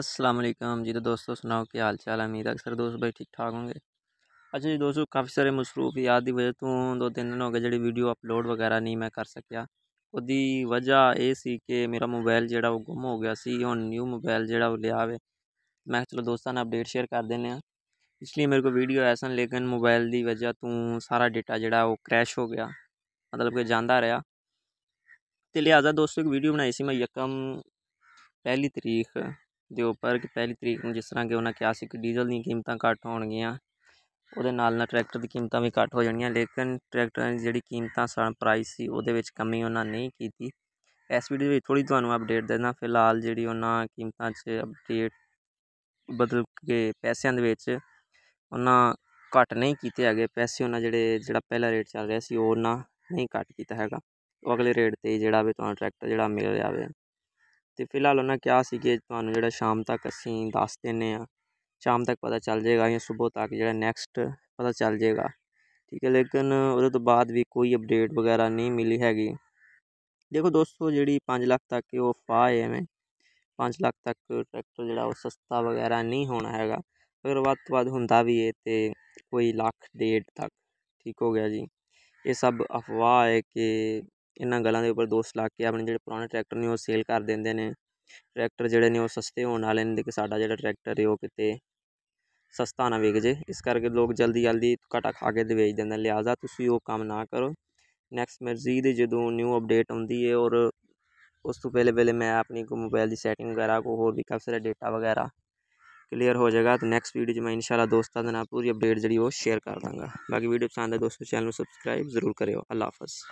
अस्सलाम वालेकुम जी तो दोस्तों सुनाओ क्या हाल चाल उम्मीद अक्सर दोस्त भाई ठीक ठाक होंगे अच्छा जी दोस्तों काफ़ी सारे मसरूफियात की वजह तो दो तीन दिन हो गए जी वीडियो अपलोड वगैरह नहीं मैं कर सकिया ਉਹਦੀ ਵਜ੍ਹਾ ਇਹ ਸੀ ਕਿ ਮੇਰਾ ਮੋਬਾਈਲ ਜਿਹੜਾ ਉਹ ਗੁੰਮ ਹੋ ਗਿਆ ਸੀ ਹੁਣ ਨਿਊ ਮੋਬਾਈਲ ਜਿਹੜਾ ਉਹ ਲਿਆ ਵੇ ਮੈਂ ਚਲੋ ਦੋਸਤਾਂ ਨਾਲ ਅਪਡੇਟ ਸ਼ੇਅਰ ਕਰ ਦਿੰਨੇ ਆ ਇਸ ਲਈ ਮੇਰੇ ਕੋ ਵੀਡੀਓ ਐਸਾ ਲੇਕਿਨ ਮੋਬਾਈਲ ਦੀ ਵਜ੍ਹਾ ਤੋਂ ਸਾਰਾ ਡਾਟਾ ਜਿਹੜਾ ਉਹ ਕ੍ਰੈਸ਼ ਹੋ ਗਿਆ ਮਤਲਬ ਕਿ ਜਾਂਦਾ ਰਿਹਾ ਤੇ ਲਿਆਜ਼ਾ ਦੋਸਤੋ ਇੱਕ ਵੀਡੀਓ ਬਣਾਈ ਸੀ ਮੈਂ ਯਕਮ ਪਹਿਲੀ ਤਾਰੀਖ ਦੇ ਉੱਪਰ ਕਿ ਪਹਿਲੀ ਤਰੀਕ ਨੂੰ ਜਿਸ ਤਰ੍ਹਾਂ ਕਿ ਉਹਨਾਂ ਕਿਹਾ ਸੀ ਕਿ ਡੀਜ਼ਲ ਦੀਆਂ ਕੀਮਤਾਂ ਘੱਟ ਹੋਣਗੀਆਂ ਉਹਦੇ ਨਾਲ ਨਾਲ ਟਰੈਕਟਰ ਦੀ ਕੀਮਤਾਂ ਵੀ ਘੱਟ ਹੋ ਜਾਣੀਆਂ ਲੇਕਿਨ ਟਰੈਕਟਰਾਂ ਦੀ ਜਿਹੜੀ ਕੀਮਤਾਂ ਸਨ ਪ੍ਰਾਈਸ ਸੀ ਉਹਦੇ ਵਿੱਚ ਕਮੀ ਉਹਨਾਂ ਨਹੀਂ ਕੀਤੀ ਇਸ ਵੀਡੀਓ ਵਿੱਚ ਥੋੜੀ ਤੁਹਾਨੂੰ ਅਪਡੇਟ ਦੇਣਾ ਫਿਲਹਾਲ ਜਿਹੜੀ ਉਹਨਾਂ ਕੀਮਤਾਂ 'ਚ ਅਪਡੇਟ ਬਦਲ ਕੇ ਪੈਸਿਆਂ ਦੇ ਵਿੱਚ ਉਹਨਾਂ ਘੱਟ ਨਹੀਂ ਕੀਤੇ ਹੈਗੇ ਪੈਸੇ ਉਹਨਾਂ ਜਿਹੜੇ ਜਿਹੜਾ ਪਹਿਲਾ ਰੇਟ ਚੱਲ ਰਿਹਾ ਸੀ ਉਹ ਉਹਨਾਂ ਨਹੀਂ ਘੱਟ ਕੀਤਾ ਹੈਗਾ ਉਹ ਅਗਲੇ ਰੇਟ ਤੇ ਜਿਹੜਾ ਵੀ ਤੁਹਾਨੂੰ ਟਰੈਕਟਰ ਜਿਹੜਾ ਮਿਲ ਜਾਵੇ तो फिलहाल उन्हें कहा कि जो शाम तक असी दस दें शाम तक पता चल जाएगा या सुबह तक जो नैक्सट पता चल जाएगा ठीक है लेकिन वो तो बाद भी कोई अपडेट वगैरह नहीं मिली हैगी देखो दोस्तों जी लाख तक वो फाह है मैं पाँच लाख तक ट्रैक्टर जोड़ा वो सस्ता वगैरह नहीं होना है अगर वो तो हों भी है तो कोई लाख डेढ़ तक ठीक हो गया जी ये सब अफवाह है कि ਇਹਨਾਂ ਗੱਲਾਂ ਦੇ ਉੱਪਰ ਦੋਸ਼ ਲਾ ਕੇ ਆਪਣੇ ਜਿਹੜੇ ਪੁਰਾਣੇ ਟਰੈਕਟਰ ਨੇ ਉਹ ਸੇਲ ਕਰ ਦਿੰਦੇ ਨੇ ਟਰੈਕਟਰ ਜਿਹੜੇ ਨੇ ਉਹ ਸਸਤੇ ਹੋਣ ਵਾਲੇ ਨੇ ਕਿ ਸਾਡਾ ਜਿਹੜਾ ਟਰੈਕਟਰ ਹੈ ਉਹ ਕਿਤੇ ਸਸਤਾ ਨਾ ਵਿਕ ਜੇ ਇਸ ਕਰਕੇ ਲੋਕ ਜਲਦੀ ਜਲਦੀ ਘਟਾ ਖਾ ਕੇ ਵੇਚ ਦਿੰਦੇ ਨੇ ਲਿਆਜ਼ਾ ਤੁਸੀਂ ਉਹ ਕੰਮ ਨਾ ਕਰੋ ਨੈਕਸਟ ਮਰਜ਼ੀ ਦੇ ਜਦੋਂ ਨਿਊ ਅਪਡੇਟ ਆਉਂਦੀ ਹੈ ਔਰ ਉਸ ਤੋਂ ਪਹਿਲੇ ਪਹਿਲੇ ਮੈਂ ਆਪਣੀ ਕੋ ਮੋਬਾਈਲ ਦੀ ਸੈਟਿੰਗ ਵਗੈਰਾ ਕੋ ਹੋਰ ਵੀ ਕਾਫੀ ਸਾਰਾ ਡਾਟਾ ਵਗੈਰਾ ਕਲੀਅਰ ਹੋ ਜਾਏਗਾ ਤੇ ਨੈਕਸਟ ਵੀਡੀਓ 'ਚ ਮੈਂ ਇਨਸ਼ਾਅੱਲਾ ਦੋਸਤਾਂ ਦੇ ਨਾਲ ਪੂਰੀ ਅਪਡੇਟ ਜਿਹੜੀ ਉਹ ਸ਼ੇਅਰ ਕਰ ਦਾਂਗਾ ਬਾਕੀ ਵੀਡੀਓ ਪਸੰਦ ਹੈ ਦੋਸਤੋ ਚੈਨਲ ਨੂੰ ਸਬਸਕ੍ਰਾਈਬ ਜ਼ਰੂਰ ਕਰਿਓ ਅੱਲਾ ਹਾਫਿਜ਼